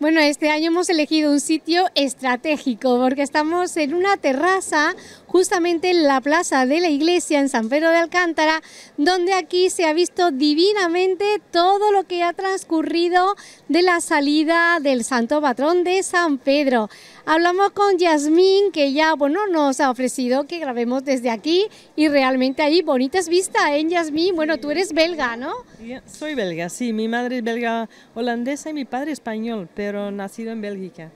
Bueno, este año hemos elegido un sitio estratégico porque estamos en una terraza justamente en la plaza de la iglesia en San Pedro de Alcántara, donde aquí se ha visto divinamente todo lo que ha transcurrido de la salida del santo patrón de San Pedro. Hablamos con Yasmín, que ya bueno, nos ha ofrecido que grabemos desde aquí y realmente ahí bonitas vistas, ¿eh, Yasmín? Bueno, tú eres belga, ¿no? Eh, soy belga, sí. Mi madre es belga holandesa y mi padre español, pero nacido en Bélgica.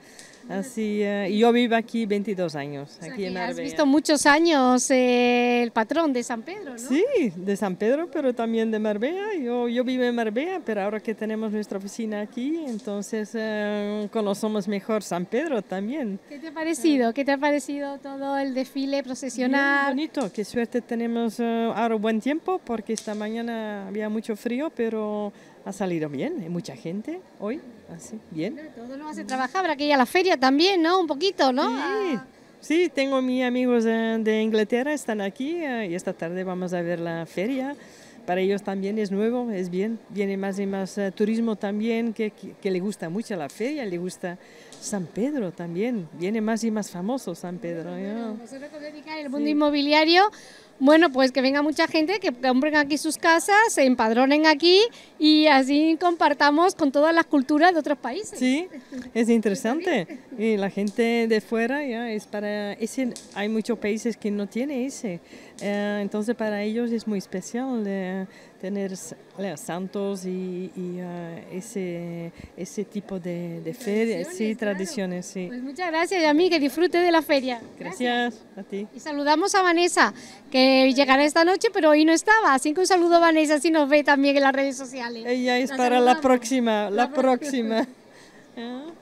Así, eh, yo vivo aquí 22 años, aquí en Has visto muchos años eh, el patrón de San Pedro, ¿no? Sí, de San Pedro, pero también de Marbella. Yo, yo vivo en Marbella, pero ahora que tenemos nuestra oficina aquí, entonces eh, conocemos mejor San Pedro también. ¿Qué te ha parecido? ¿Qué te ha parecido todo el desfile procesional? bonito, qué suerte tenemos ahora buen tiempo, porque esta mañana había mucho frío, pero ha salido bien, hay mucha gente hoy, así, bien. Todo lo hace trabajar, habrá que ir a la feria también, ¿no? Un poquito, ¿no? Sí, ah. sí tengo mis amigos de Inglaterra, están aquí eh, y esta tarde vamos a ver la feria para ellos también es nuevo, es bien, viene más y más eh, turismo también, que, que, le gusta mucho la feria, le gusta San Pedro también, viene más y más famoso San Pedro. Bueno, dedicar el mundo inmobiliario, bueno, pues que venga mucha gente, que compren aquí sus casas, se empadronen aquí y así compartamos con todas las culturas de otros países. Sí, es interesante. Y la gente de fuera ya es para ese, hay muchos países que no tiene ese, eh, entonces para ellos es muy especial. Eh, tener santos y, ah, ese, ese tipo de, ferias, sí, tradiciones. Sí. Pues muchas gracias y a mí que disfrute de la feria. Gracias, a ti. Y saludamos a Vanessa, que llegará esta noche, pero hoy no estaba. Así que un saludo Vanessa si nos ve también en las redes sociales. Ella es la para la próxima, la, próxima. próxima.